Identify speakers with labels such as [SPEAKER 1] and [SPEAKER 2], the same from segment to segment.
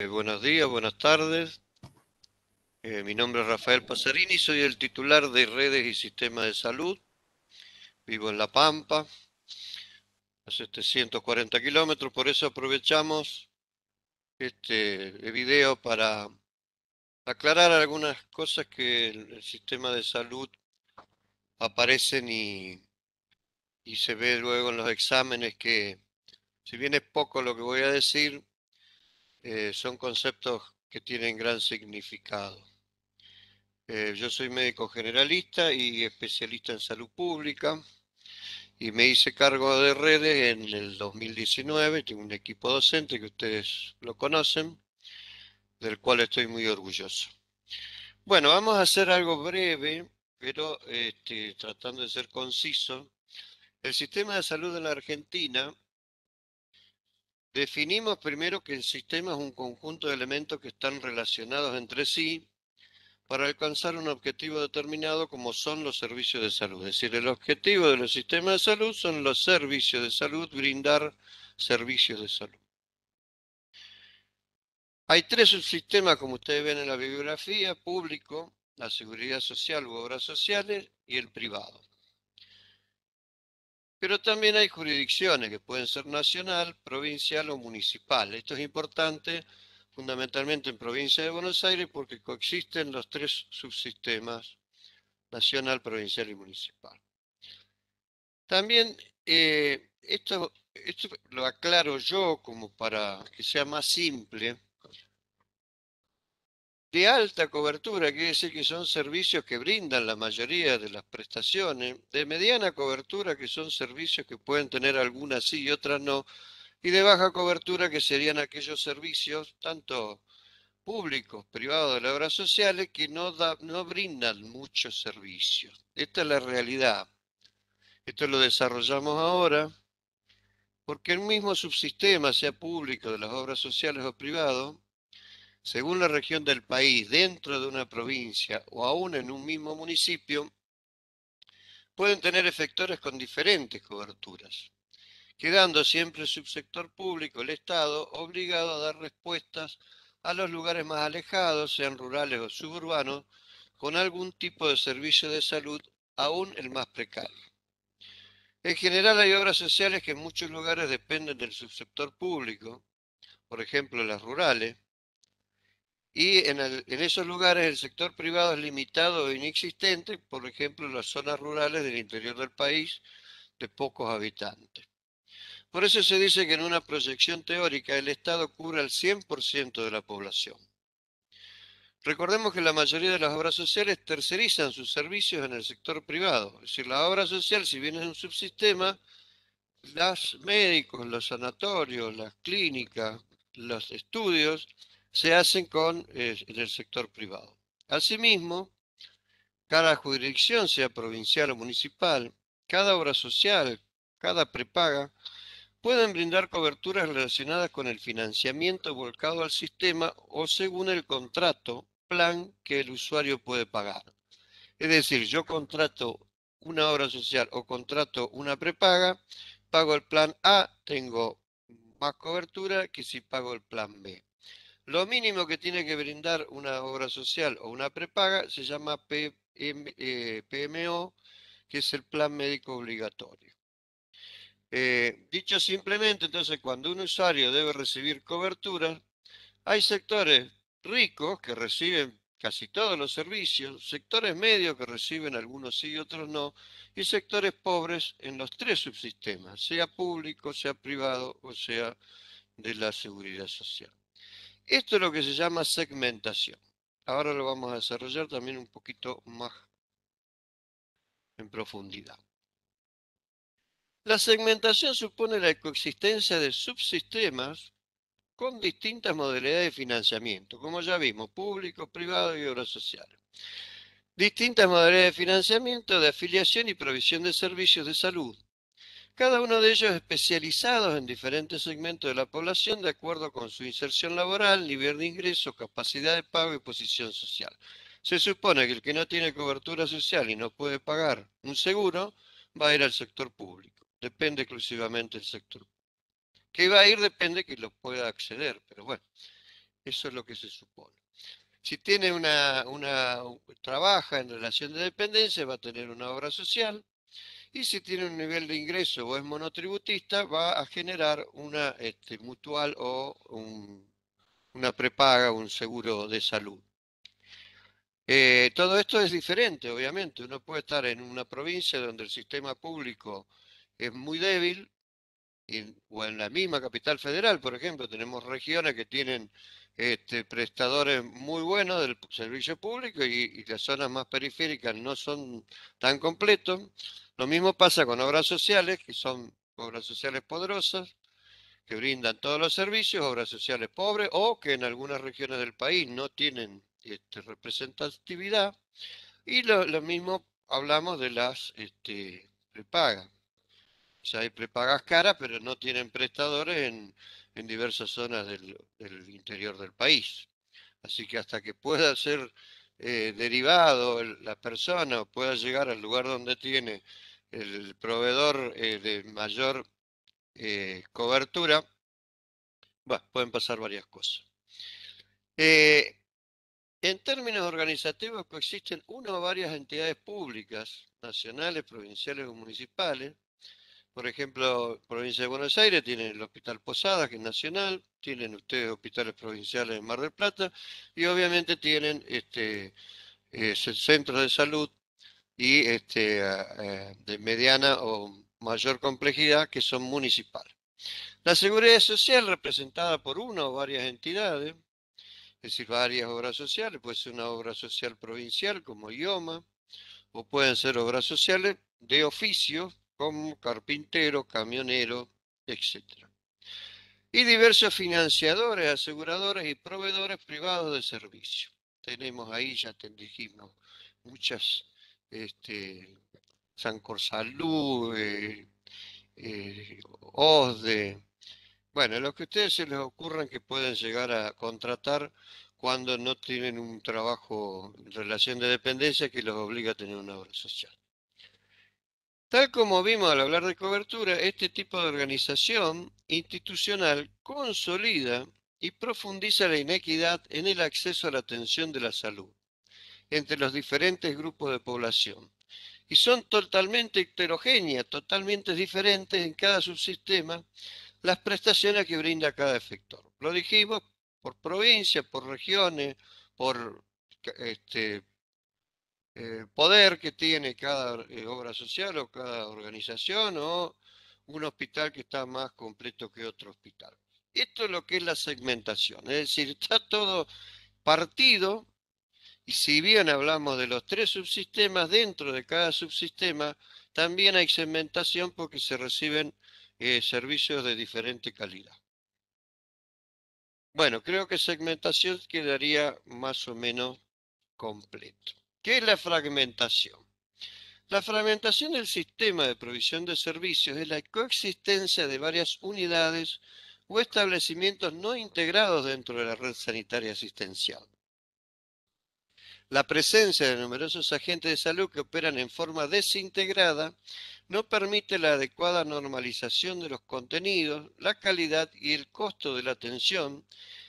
[SPEAKER 1] Eh, buenos días, buenas tardes. Eh, mi nombre es Rafael Pasarini, soy el titular de redes y Sistema de salud. Vivo en La Pampa, a 740 kilómetros, por eso aprovechamos este video para aclarar algunas cosas que el, el sistema de salud aparecen y se ve luego en los exámenes que, si bien es poco lo que voy a decir, eh, son conceptos que tienen gran significado. Eh, yo soy médico generalista y especialista en salud pública y me hice cargo de redes en el 2019. Tengo un equipo docente que ustedes lo conocen, del cual estoy muy orgulloso. Bueno, vamos a hacer algo breve, pero este, tratando de ser conciso. El sistema de salud en la Argentina Definimos primero que el sistema es un conjunto de elementos que están relacionados entre sí para alcanzar un objetivo determinado como son los servicios de salud. Es decir, el objetivo de los sistemas de salud son los servicios de salud, brindar servicios de salud. Hay tres subsistemas, como ustedes ven en la bibliografía, público, la seguridad social u obras sociales y el privado. Pero también hay jurisdicciones que pueden ser nacional, provincial o municipal. Esto es importante fundamentalmente en provincia de Buenos Aires porque coexisten los tres subsistemas, nacional, provincial y municipal. También eh, esto, esto lo aclaro yo como para que sea más simple de alta cobertura, quiere decir que son servicios que brindan la mayoría de las prestaciones, de mediana cobertura, que son servicios que pueden tener algunas sí y otras no, y de baja cobertura, que serían aquellos servicios, tanto públicos, privados de las obras sociales, que no, no brindan muchos servicios. Esta es la realidad. Esto lo desarrollamos ahora, porque el mismo subsistema, sea público, de las obras sociales o privado, según la región del país, dentro de una provincia o aún en un mismo municipio, pueden tener efectores con diferentes coberturas, quedando siempre el subsector público, el Estado, obligado a dar respuestas a los lugares más alejados, sean rurales o suburbanos, con algún tipo de servicio de salud, aún el más precario. En general hay obras sociales que en muchos lugares dependen del subsector público, por ejemplo las rurales, y en, esos lugares el sector privado es limitado o e inexistente, por ejemplo, en las zonas rurales del interior del país, de pocos habitantes. Por eso se dice que en una proyección teórica el Estado cubre al 100% de la población. Recordemos que la mayoría de las obras sociales tercerizan sus servicios en el sector privado. Es decir, la obra social, si bien es un subsistema, los médicos, los sanatorios, las clínicas, los estudios, se hacen con, eh, el sector privado. Asimismo, cada jurisdicción, sea provincial o municipal, cada obra social, cada prepaga, pueden brindar coberturas relacionadas con el financiamiento volcado al sistema o según el contrato, plan que el usuario puede pagar. Es decir, yo contrato una obra social o contrato una prepaga, pago el plan A, tengo más cobertura que si pago el plan B. Lo mínimo que tiene que brindar una obra social o una prepaga se llama PMO, eh, que es el plan médico obligatorio. Eh, dicho simplemente, entonces, cuando un usuario debe recibir cobertura, hay sectores ricos que reciben casi todos los servicios, sectores medios que reciben algunos sí y otros no, y sectores pobres en los tres subsistemas, sea público, sea privado o sea de la seguridad social. Esto es lo que se llama segmentación. Ahora lo vamos a desarrollar también un poquito más en profundidad. La segmentación supone la coexistencia de subsistemas con distintas modalidades de financiamiento, como ya vimos, público, privado y obra sociales. Distintas modalidades de financiamiento, de afiliación y provisión de servicios de salud, cada uno de ellos especializados en diferentes segmentos de la población de acuerdo con su inserción laboral, nivel de ingreso, capacidad de pago y posición social. Se supone que el que no tiene cobertura social y no puede pagar un seguro va a ir al sector público. Depende exclusivamente del sector. Que va a ir depende que lo pueda acceder, pero bueno, eso es lo que se supone. Si tiene una trabaja en relación de dependencia, va a tener una obra social, y si tiene un nivel de ingreso o es monotributista, va a generar una este, mutual o una prepaga, un seguro de salud. Eh, todo esto es diferente, obviamente. Uno puede estar en una provincia donde el sistema público es muy débil, o en la misma capital federal, por ejemplo, tenemos regiones que tienen este, prestadores muy buenos del servicio público y, las zonas más periféricas no son tan completos. Lo mismo pasa con obras sociales, que son obras sociales poderosas, que brindan todos los servicios, obras sociales pobres o que en algunas regiones del país no tienen este, representatividad. Y lo, mismo hablamos de las este, prepagas. O sea, hay prepagas caras, pero no tienen prestadores en, en diversas zonas del, interior del país. Así que hasta que pueda ser eh, derivado la persona o pueda llegar al lugar donde tiene el proveedor eh, de mayor eh, cobertura, pueden pasar varias cosas. en términos organizativos coexisten una o varias entidades públicas, nacionales, provinciales o municipales, por ejemplo, provincia de Buenos Aires tiene el Hospital Posadas, que es nacional, tienen ustedes hospitales provinciales en Mar del Plata y obviamente tienen este, centros de salud y este, de mediana o mayor complejidad que son municipales. La seguridad social representada por una o varias entidades, es decir, varias obras sociales, puede ser una obra social provincial como IOMA, o pueden ser obras sociales de oficio como carpintero, camionero, etc. Y diversos financiadores, aseguradores y proveedores privados de servicio. Tenemos ahí, ya te dijimos, muchas, este, Sancor Salud, eh, eh, OSDE, bueno, los que a ustedes se les ocurran que pueden llegar a contratar cuando no tienen un trabajo en relación de dependencia que los obliga a tener una obra social. Tal como vimos al hablar de cobertura, este tipo de organización institucional consolida y profundiza la inequidad en el acceso a la atención de la salud entre los diferentes grupos de población. Y son totalmente heterogéneas, totalmente diferentes en cada subsistema las prestaciones que brinda cada efector. Lo dijimos por provincia, por regiones, por este, el eh, poder que tiene cada eh, obra social o cada organización o un hospital que está más completo que otro hospital. Esto es lo que es la segmentación, es decir, está todo partido y si bien hablamos de los tres subsistemas, dentro de cada subsistema también hay segmentación porque se reciben eh, servicios de diferente calidad. Bueno, creo que segmentación quedaría más o menos completo. ¿Qué es la fragmentación. La fragmentación del sistema de provisión de servicios es la coexistencia de varias unidades o establecimientos no integrados dentro de la red sanitaria asistencial. La presencia de numerosos agentes de salud que operan en forma desintegrada no permite la adecuada normalización de los contenidos, la calidad y el costo de la atención,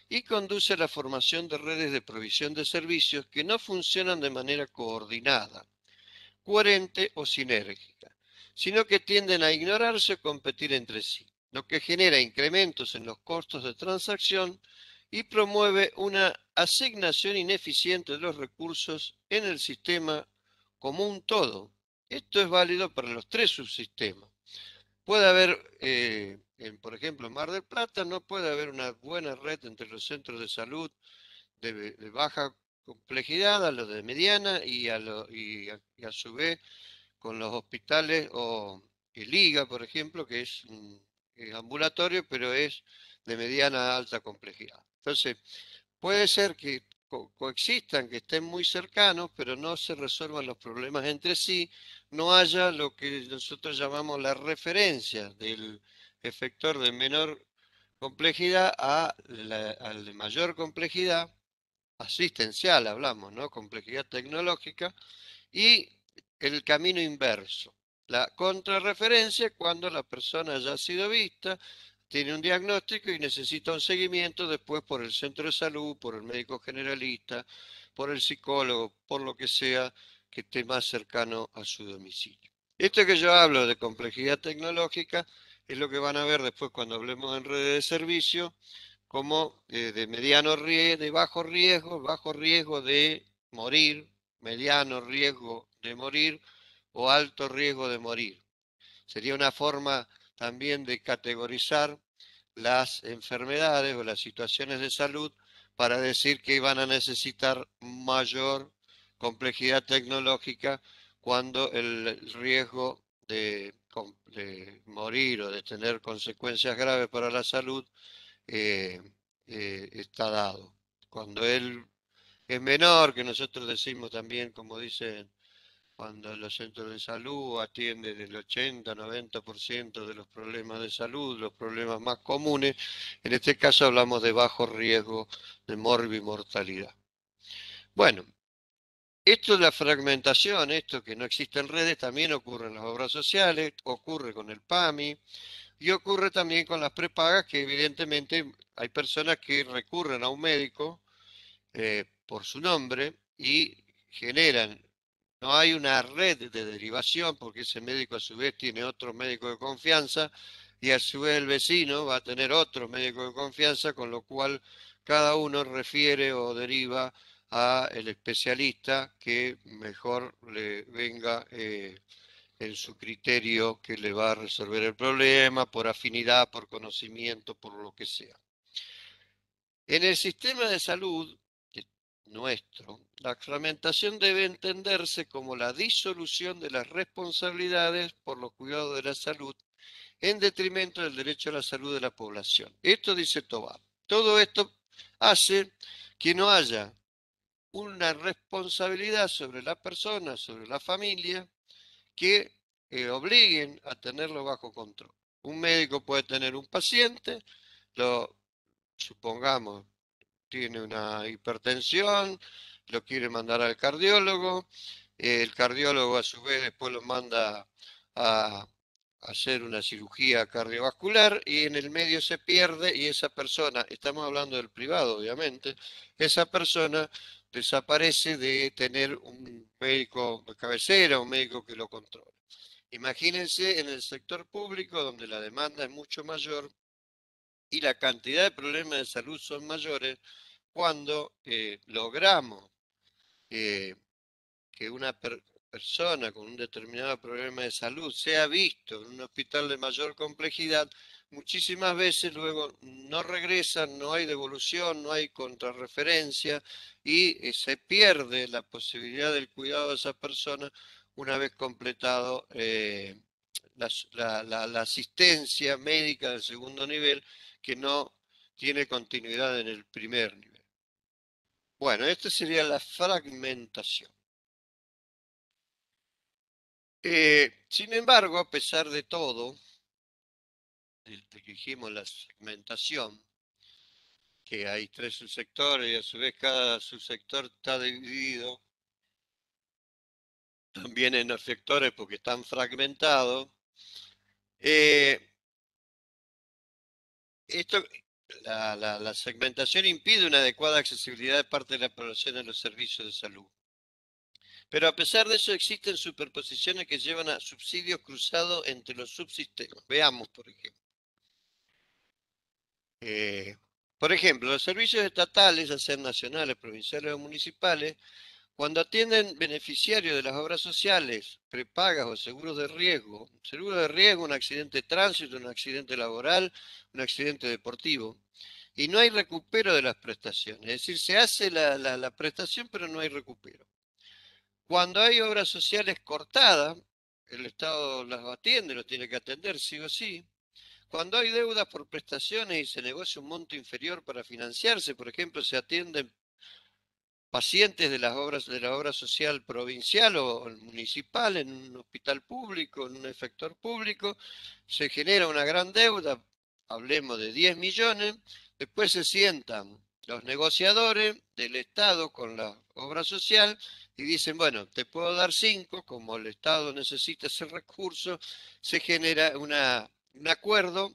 [SPEAKER 1] y conduce a la formación de redes de provisión de servicios que no funcionan de manera coordinada, coherente o sinérgica, sino que tienden a ignorarse o competir entre sí, lo que genera incrementos en los costos de transacción y promueve una asignación ineficiente de los recursos en el sistema como un todo. Esto es válido para los tres subsistemas. Puede haber eh, por ejemplo, en Mar del Plata no puede haber una buena red entre los centros de salud de, baja complejidad a los de mediana y a, lo, y, a, su vez con los hospitales o el IGA por ejemplo, que mm, es, ambulatorio, pero es de mediana a alta complejidad. Entonces, puede ser que coexistan, que estén muy cercanos, pero no se resuelvan los problemas entre sí, no haya lo que nosotros llamamos la referencia del, efector de menor complejidad a al de mayor complejidad asistencial, hablamos, Complejidad tecnológica. Y el camino inverso. La contrarreferencia cuando la persona ya ha sido vista, tiene un diagnóstico y necesita un seguimiento después por el centro de salud, por el médico generalista, por el psicólogo, por lo que sea que esté más cercano a su domicilio. Esto que yo hablo de complejidad tecnológica es lo que van a ver después cuando hablemos en redes de servicio, como eh, de mediano riesgo, de bajo riesgo, bajo riesgo de morir, mediano riesgo de morir o alto riesgo de morir. Sería una forma también de categorizar las enfermedades o las situaciones de salud para decir que van a necesitar mayor complejidad tecnológica cuando el riesgo de de morir o de tener consecuencias graves para la salud eh, eh, está dado. Cuando él es menor, que nosotros decimos también, como dicen, cuando los centros de salud atienden el 80-90% de los problemas de salud, los problemas más comunes, en este caso hablamos de bajo riesgo de mortalidad Bueno, esto de la fragmentación, esto que no existe en redes, también ocurre en las obras sociales, ocurre con el PAMI y ocurre también con las prepagas, que evidentemente hay personas que recurren a un médico eh, por su nombre y generan, no hay una red de derivación, porque ese médico a su vez tiene otro médico de confianza y a su vez el vecino va a tener otro médico de confianza, con lo cual cada uno refiere o deriva a el especialista que mejor le venga eh, en su criterio que le va a resolver el problema, por afinidad, por conocimiento, por lo que sea. En el sistema de salud nuestro, la fragmentación debe entenderse como la disolución de las responsabilidades por los cuidados de la salud en detrimento del derecho a la salud de la población. Esto dice Tobá. Todo esto hace que no haya una responsabilidad sobre la persona, sobre la familia, que eh, obliguen a tenerlo bajo control. Un médico puede tener un paciente, lo supongamos, tiene una hipertensión, lo quiere mandar al cardiólogo, el cardiólogo a su vez después lo manda a hacer una cirugía cardiovascular y en el medio se pierde y esa persona, estamos hablando del privado obviamente, esa persona desaparece de tener un médico de cabecera, un médico que lo controle. Imagínense en el sector público, donde la demanda es mucho mayor y la cantidad de problemas de salud son mayores, cuando eh, logramos eh, que una, persona con un determinado problema de salud sea visto en un hospital de mayor complejidad, muchísimas veces luego no regresan, no hay devolución, no hay contrarreferencia y eh, se pierde la posibilidad del cuidado de esa persona una vez completado eh, la asistencia médica del segundo nivel que no tiene continuidad en el primer nivel. Bueno, esta sería la fragmentación. Eh, sin embargo, a pesar de todo, dijimos la segmentación, que hay tres subsectores y a su vez cada subsector está dividido también en los sectores porque están fragmentados. Eh, esto, la, la segmentación impide una adecuada accesibilidad de parte de la población a los servicios de salud. Pero a pesar de eso existen superposiciones que llevan a subsidios cruzados entre los subsistemas. Veamos, por ejemplo. Eh, por ejemplo, los servicios estatales, ya sean nacionales, provinciales o municipales, cuando atienden beneficiarios de las obras sociales, prepagas o seguros de riesgo, seguro de riesgo, un accidente de tránsito, un accidente laboral, un accidente deportivo, y no hay recupero de las prestaciones. Es decir, se hace la prestación, pero no hay recupero. Cuando hay obras sociales cortadas, el Estado las atiende, lo tiene que atender, sí o sí. Cuando hay deudas por prestaciones y se negocia un monto inferior para financiarse, por ejemplo, se atienden pacientes de las obras de la obra social provincial o municipal en un hospital público, en un efector público, se genera una gran deuda, hablemos de 10 millones, después se sientan los negociadores del Estado con la obra social y dicen, bueno, te puedo dar cinco, como el Estado necesita ese recurso, se genera un acuerdo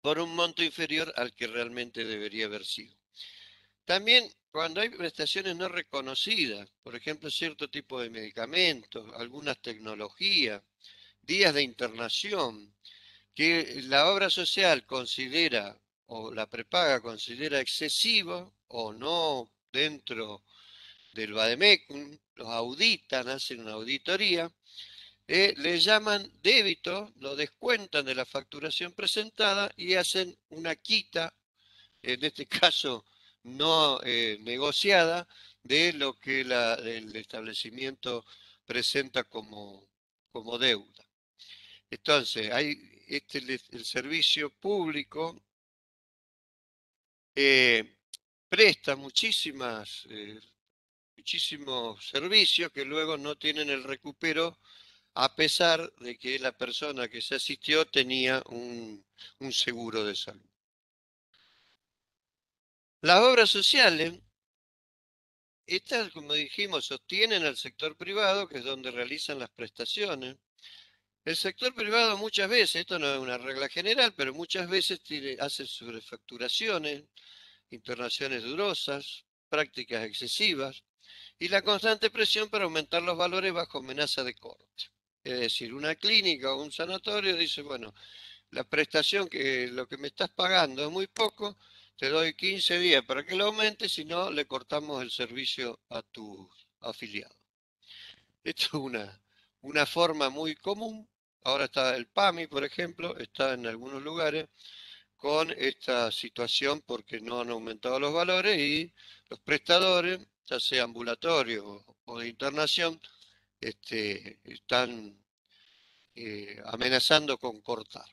[SPEAKER 1] por un monto inferior al que realmente debería haber sido. También cuando hay prestaciones no reconocidas, por ejemplo, cierto tipo de medicamentos, algunas tecnologías, días de internación, que la obra social considera o la prepaga considera excesivo o no dentro del Bademecum, los auditan, hacen una auditoría, eh, le llaman débito, lo descuentan de la facturación presentada y hacen una quita, en este caso no eh, negociada, de lo que el establecimiento presenta como, como deuda. Entonces, hay este, el servicio público eh, presta muchísimas muchísimos servicios que luego no tienen el recupero a pesar de que la persona que se asistió tenía un, seguro de salud. Las obras sociales, estas, como dijimos, sostienen al sector privado, que es donde realizan las prestaciones. El sector privado muchas veces, esto no es una regla general, pero muchas veces hace sobrefacturaciones, internaciones durosas, prácticas excesivas, y la constante presión para aumentar los valores bajo amenaza de corte. Es decir, una clínica o un sanatorio dice, bueno, la prestación que lo que me estás pagando es muy poco, te doy 15 días para que lo aumente, si no le cortamos el servicio a tu afiliado. Esto es una, una forma muy común. Ahora está el PAMI, por ejemplo, está en algunos lugares con esta situación porque no han aumentado los valores y los prestadores ya sea ambulatorio o de internación, este, están eh, amenazando con cortar.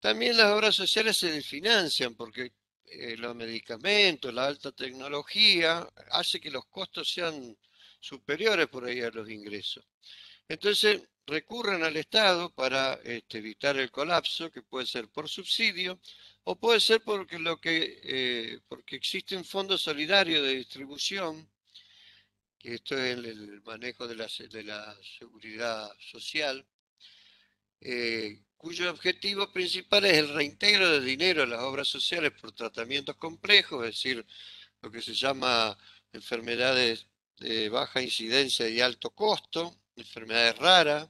[SPEAKER 1] También las obras sociales se desfinancian porque eh, los medicamentos, la alta tecnología, hace que los costos sean superiores por ahí a los ingresos. Entonces recurren al Estado para este, evitar el colapso, que puede ser por subsidio, o puede ser eh, porque, existe un fondo solidario de distribución, que esto es el, manejo de la, seguridad social, eh, cuyo objetivo principal es el reintegro de dinero a las obras sociales por tratamientos complejos, es decir, lo que se llama enfermedades de baja incidencia y alto costo, enfermedades raras,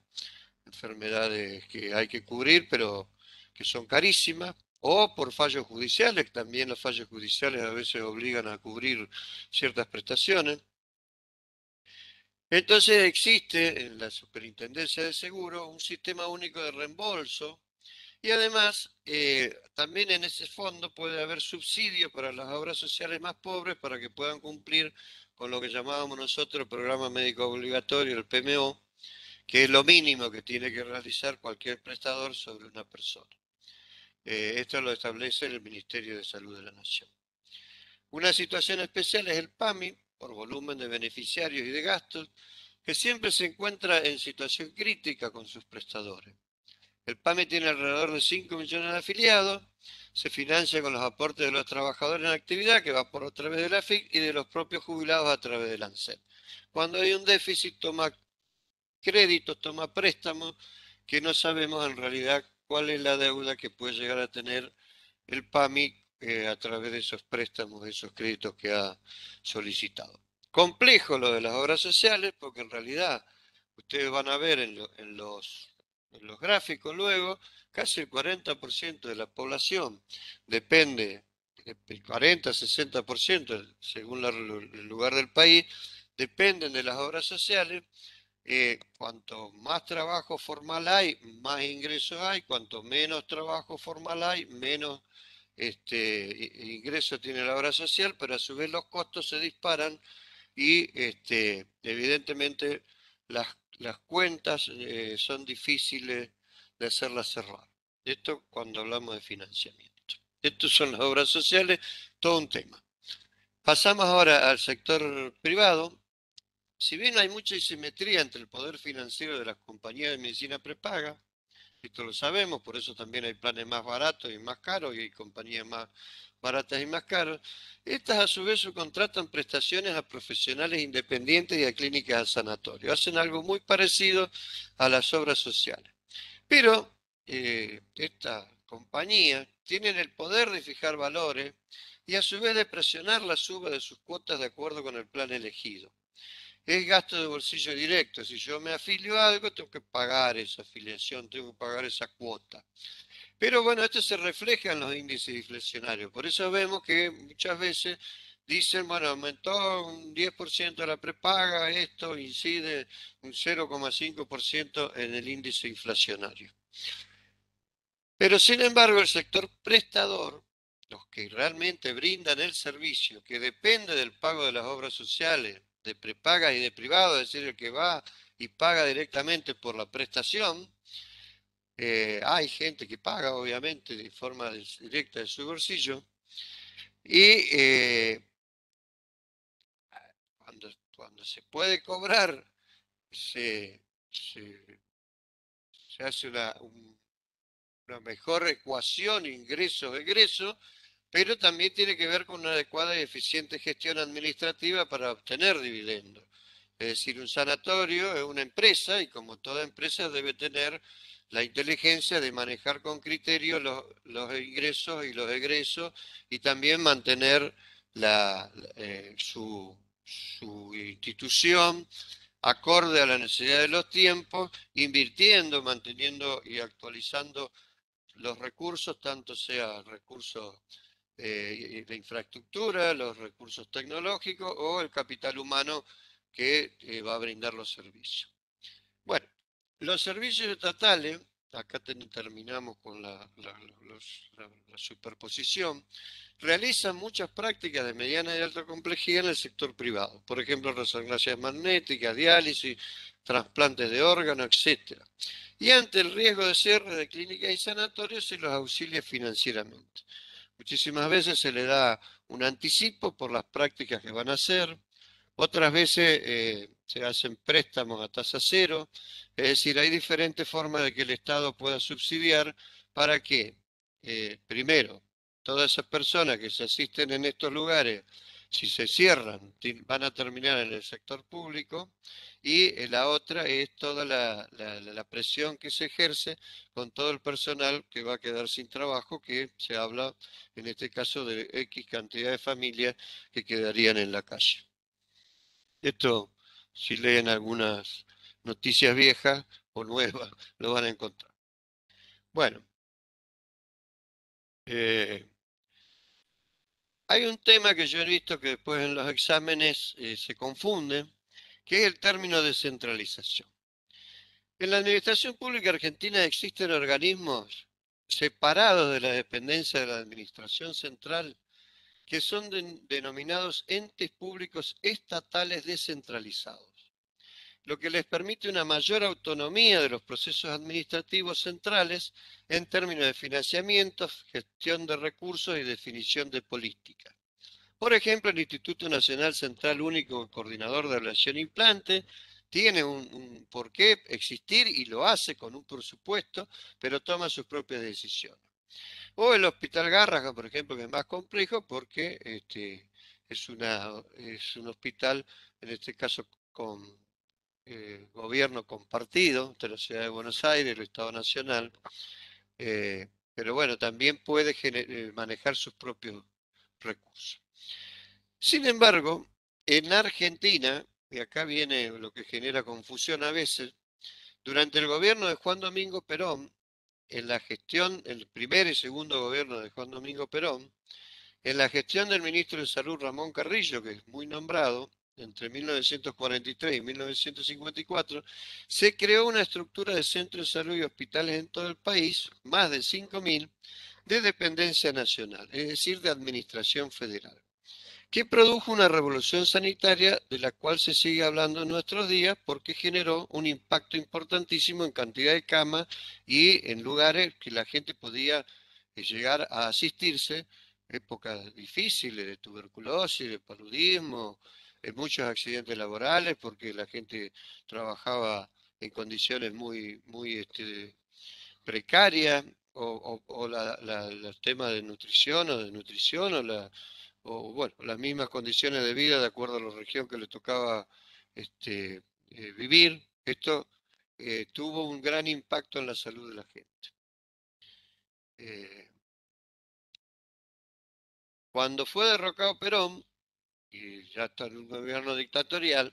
[SPEAKER 1] enfermedades que hay que cubrir, pero que son carísimas, o por fallos judiciales, que también los fallos judiciales a veces obligan a cubrir ciertas prestaciones. Entonces existe en la Superintendencia de Seguro un sistema único de reembolso y además eh, también en ese fondo puede haber subsidios para las obras sociales más pobres para que puedan cumplir con lo que llamábamos nosotros el programa médico obligatorio, el PMO, que es lo mínimo que tiene que realizar cualquier prestador sobre una persona. Eh, esto lo establece el Ministerio de Salud de la Nación. Una situación especial es el PAMI, por volumen de beneficiarios y de gastos, que siempre se encuentra en situación crítica con sus prestadores. El PAMI tiene alrededor de 5 millones de afiliados, se financia con los aportes de los trabajadores en actividad, que va por a través de la FIC, y de los propios jubilados a través del ANSET. Cuando hay un déficit, toma créditos, toma préstamos, que no sabemos en realidad cuál es la deuda que puede llegar a tener el PAMI eh, a través de esos préstamos, de esos créditos que ha solicitado. Complejo lo de las obras sociales, porque en realidad ustedes van a ver en, los, gráficos luego, casi el 40% de la población depende, el 40-60% según el lugar del país, dependen de las obras sociales eh, cuanto más trabajo formal hay, más ingresos hay, cuanto menos trabajo formal hay, menos este, ingresos tiene la obra social, pero a su vez los costos se disparan y este, evidentemente las, cuentas eh, son difíciles de hacerlas cerrar. Esto cuando hablamos de financiamiento. Estas son las obras sociales, todo un tema. Pasamos ahora al sector privado, si bien hay mucha isimetría entre el poder financiero de las compañías de medicina prepaga, esto lo sabemos, por eso también hay planes más baratos y más caros y hay compañías más baratas y más caras. Estas a su vez subcontratan prestaciones a profesionales independientes y a clínicas sanatorias. sanatorio. Hacen algo muy parecido a las obras sociales. Pero eh, estas compañías tienen el poder de fijar valores y a su vez de presionar la suba de sus cuotas de acuerdo con el plan elegido es gasto de bolsillo directo. Si yo me afilio a algo, tengo que pagar esa afiliación, tengo que pagar esa cuota. Pero bueno, esto se refleja en los índices inflacionarios. Por eso vemos que muchas veces dicen, bueno, aumentó un 10% la prepaga, esto incide un 0,5% en el índice inflacionario. Pero sin embargo, el sector prestador los que realmente brindan el servicio, que depende del pago de las obras sociales, de prepaga y de privado, es decir, el que va y paga directamente por la prestación. Eh, hay gente que paga, obviamente, de forma directa de su bolsillo. Y eh, cuando, se puede cobrar, se, se, hace una, una mejor ecuación ingresos egreso pero también tiene que ver con una adecuada y eficiente gestión administrativa para obtener dividendos. Es decir, un sanatorio es una empresa y como toda empresa debe tener la inteligencia de manejar con criterio los, ingresos y los egresos y también mantener eh, su, su institución acorde a la necesidad de los tiempos, invirtiendo, manteniendo y actualizando los recursos, tanto sea recursos eh, la infraestructura, los recursos tecnológicos o el capital humano que eh, va a brindar los servicios. Bueno, los servicios estatales, acá terminamos con la, superposición, realizan muchas prácticas de mediana y alta complejidad en el sector privado, por ejemplo, resonancias magnéticas, diálisis, trasplantes de órganos, etc. Y ante el riesgo de cierre de clínicas y sanatorios se los auxilia financieramente. Muchísimas veces se le da un anticipo por las prácticas que van a hacer, otras veces eh, se hacen préstamos a tasa cero, es decir, hay diferentes formas de que el Estado pueda subsidiar para que, eh, primero, todas esas personas que se asisten en estos lugares si se cierran, van a terminar en el sector público y eh, la otra es toda la, presión que se ejerce con todo el personal que va a quedar sin trabajo, que se habla en este caso de X cantidad de familias que quedarían en la calle. Esto, si leen algunas noticias viejas o nuevas, lo van a encontrar. Bueno. Eh, hay un tema que yo he visto que después en los exámenes eh, se confunde, que es el término descentralización. En la Administración Pública Argentina existen organismos separados de la dependencia de la Administración Central que son denominados entes públicos estatales descentralizados lo que les permite una mayor autonomía de los procesos administrativos centrales en términos de financiamiento, gestión de recursos y definición de política. Por ejemplo, el Instituto Nacional Central Único Coordinador de Relación Implante tiene un, por qué existir y lo hace con un presupuesto, pero toma sus propias decisiones. O el Hospital Gárraga, por ejemplo, que es más complejo porque este, es, es un hospital, en este caso, con eh, gobierno compartido entre la Ciudad de Buenos Aires y el Estado Nacional, eh, pero bueno, también puede eh, manejar sus propios recursos. Sin embargo, en Argentina, y acá viene lo que genera confusión a veces, durante el gobierno de Juan Domingo Perón, en la gestión, el primer y segundo gobierno de Juan Domingo Perón, en la gestión del ministro de Salud Ramón Carrillo, que es muy nombrado, entre 1943 y 1954, se creó una estructura de centros de salud y hospitales en todo el país, más de 5.000, de dependencia nacional, es decir, de administración federal, que produjo una revolución sanitaria de la cual se sigue hablando en nuestros días porque generó un impacto importantísimo en cantidad de camas y en lugares que la gente podía eh, llegar a asistirse, épocas difíciles de tuberculosis, de paludismo, muchos accidentes laborales porque la gente trabajaba en condiciones muy, muy este, precarias o, los temas de nutrición o de nutrición o, la, bueno, las mismas condiciones de vida de acuerdo a la región que le tocaba este, eh, vivir. Esto eh, tuvo un gran impacto en la salud de la gente. Eh, cuando fue derrocado Perón, y ya está en un gobierno dictatorial,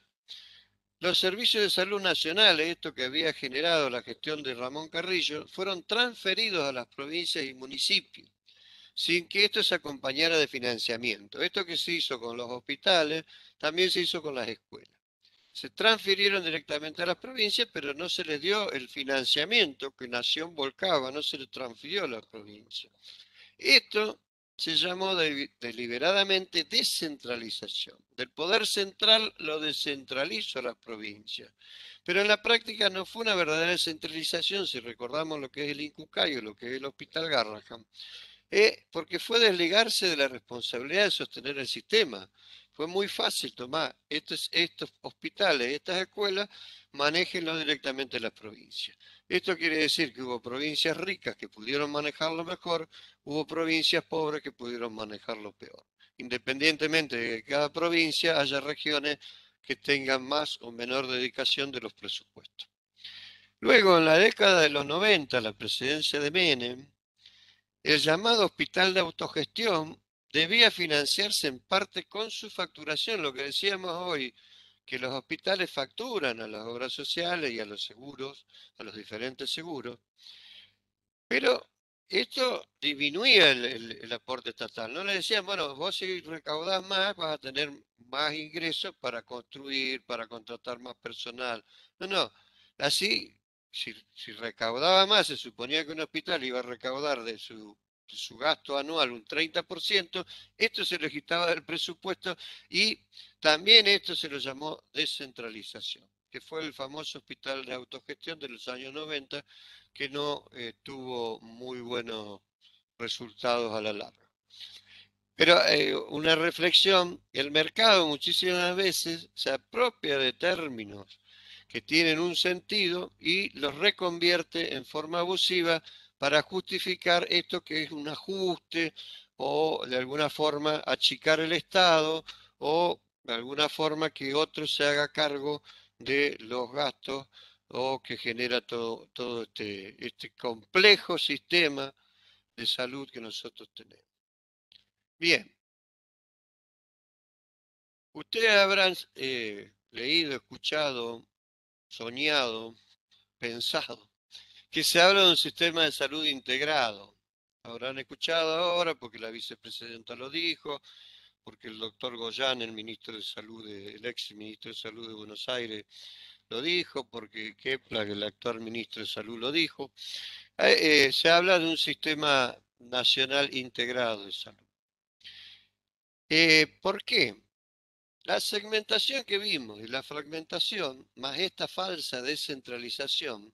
[SPEAKER 1] los servicios de salud nacionales, esto que había generado la gestión de Ramón Carrillo, fueron transferidos a las provincias y municipios, sin que esto se acompañara de financiamiento. Esto que se hizo con los hospitales, también se hizo con las escuelas. Se transfirieron directamente a las provincias, pero no se les dio el financiamiento que Nación volcaba, no se le transfirió a las provincias. Esto se llamó deliberadamente descentralización. Del poder central lo descentralizó las provincias. Pero en la práctica no fue una verdadera descentralización, si recordamos lo que es el Incucayo, lo que es el Hospital Garrahan, eh, porque fue desligarse de la responsabilidad de sostener el sistema. Fue muy fácil tomar estos, hospitales, estas escuelas, manejenlo directamente las provincias. Esto quiere decir que hubo provincias ricas que pudieron manejarlo mejor, hubo provincias pobres que pudieron manejarlo peor. Independientemente de que cada provincia haya regiones que tengan más o menor dedicación de los presupuestos. Luego, en la década de los 90, la presidencia de Menem, el llamado Hospital de Autogestión debía financiarse en parte con su facturación, lo que decíamos hoy, que los hospitales facturan a las obras sociales y a los seguros, a los diferentes seguros, pero esto disminuía el, aporte estatal. No le decían, bueno, vos si recaudás más, vas a tener más ingresos para construir, para contratar más personal. No, no. Así, si, recaudaba más, se suponía que un hospital iba a recaudar de su, su gasto anual un 30%, esto se lo quitaba del presupuesto y también esto se lo llamó descentralización que fue el famoso hospital de autogestión de los años 90, que no eh, tuvo muy buenos resultados a la larga. Pero eh, una reflexión, el mercado muchísimas veces se apropia de términos que tienen un sentido y los reconvierte en forma abusiva para justificar esto que es un ajuste o de alguna forma achicar el Estado o de alguna forma que otro se haga cargo de los gastos o que genera todo, este, este, complejo sistema de salud que nosotros tenemos. Bien. Ustedes habrán eh, leído, escuchado, soñado, pensado, que se habla de un sistema de salud integrado. Habrán escuchado ahora porque la vicepresidenta lo dijo, porque el doctor Goyán, el ministro de Salud, ex ministro de Salud de Buenos Aires, lo dijo, porque Kepler, el actual ministro de Salud, lo dijo. Eh, eh, se habla de un sistema nacional integrado de salud. Eh, ¿Por qué? La segmentación que vimos y la fragmentación, más esta falsa descentralización,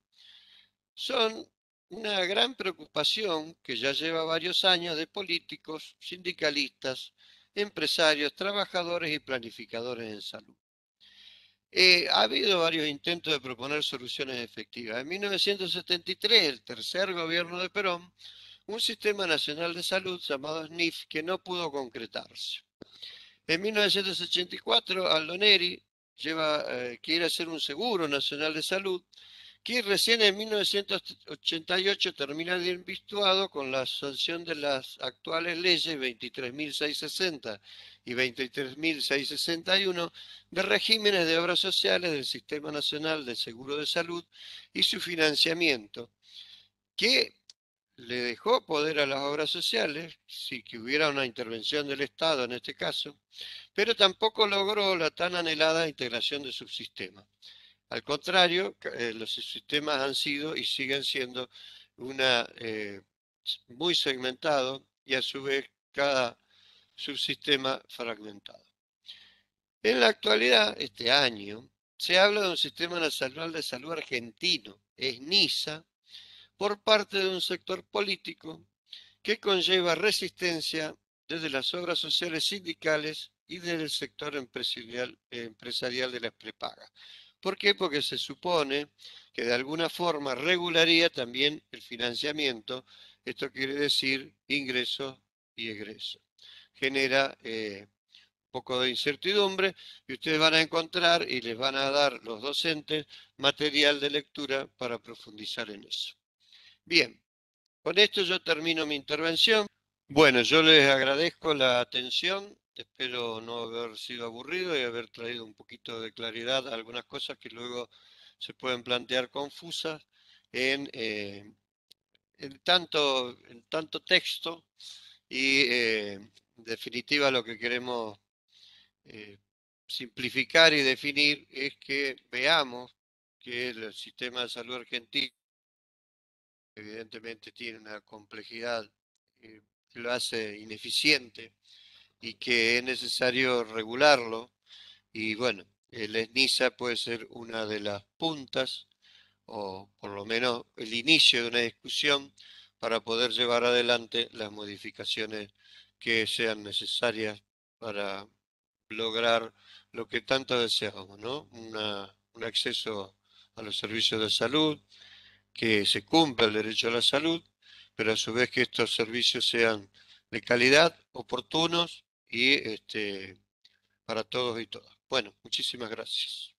[SPEAKER 1] son una gran preocupación que ya lleva varios años de políticos, sindicalistas, empresarios, trabajadores y planificadores en salud. Eh, ha habido varios intentos de proponer soluciones efectivas. En 1973, el tercer gobierno de Perón, un sistema nacional de salud llamado SNIF que no pudo concretarse. En 1984, Aldo Neri lleva, eh, quiere hacer un seguro nacional de salud que recién en 1988 termina de invistuado con la sanción de las actuales leyes 23.660 y 23.661 de regímenes de obras sociales del Sistema Nacional de Seguro de Salud y su financiamiento, que le dejó poder a las obras sociales, si que hubiera una intervención del Estado en este caso, pero tampoco logró la tan anhelada integración de subsistemas. Al contrario, eh, los sistemas han sido y siguen siendo una, eh, muy segmentados y a su vez cada subsistema fragmentado. En la actualidad, este año, se habla de un sistema nacional de salud argentino, es NISA, por parte de un sector político que conlleva resistencia desde las obras sociales sindicales y desde el sector empresarial, empresarial de las prepagas. ¿Por qué? Porque se supone que de alguna forma regularía también el financiamiento. Esto quiere decir ingreso y egreso. Genera eh, un poco de incertidumbre y ustedes van a encontrar y les van a dar los docentes material de lectura para profundizar en eso. Bien, con esto yo termino mi intervención. Bueno, yo les agradezco la atención Espero no haber sido aburrido y haber traído un poquito de claridad a algunas cosas que luego se pueden plantear confusas en, eh, tanto, en tanto texto y eh, en definitiva lo que queremos eh, simplificar y definir es que veamos que el sistema de salud argentino evidentemente tiene una complejidad que lo hace ineficiente y que es necesario regularlo. Y bueno, el ESNISA puede ser una de las puntas o por lo menos el inicio de una discusión para poder llevar adelante las modificaciones que sean necesarias para lograr lo que tanto deseamos, ¿no? un acceso a los servicios de salud, que se cumpla el derecho a la salud, pero a su vez que estos servicios sean de calidad, oportunos y este, para todos y todas. Bueno, muchísimas gracias.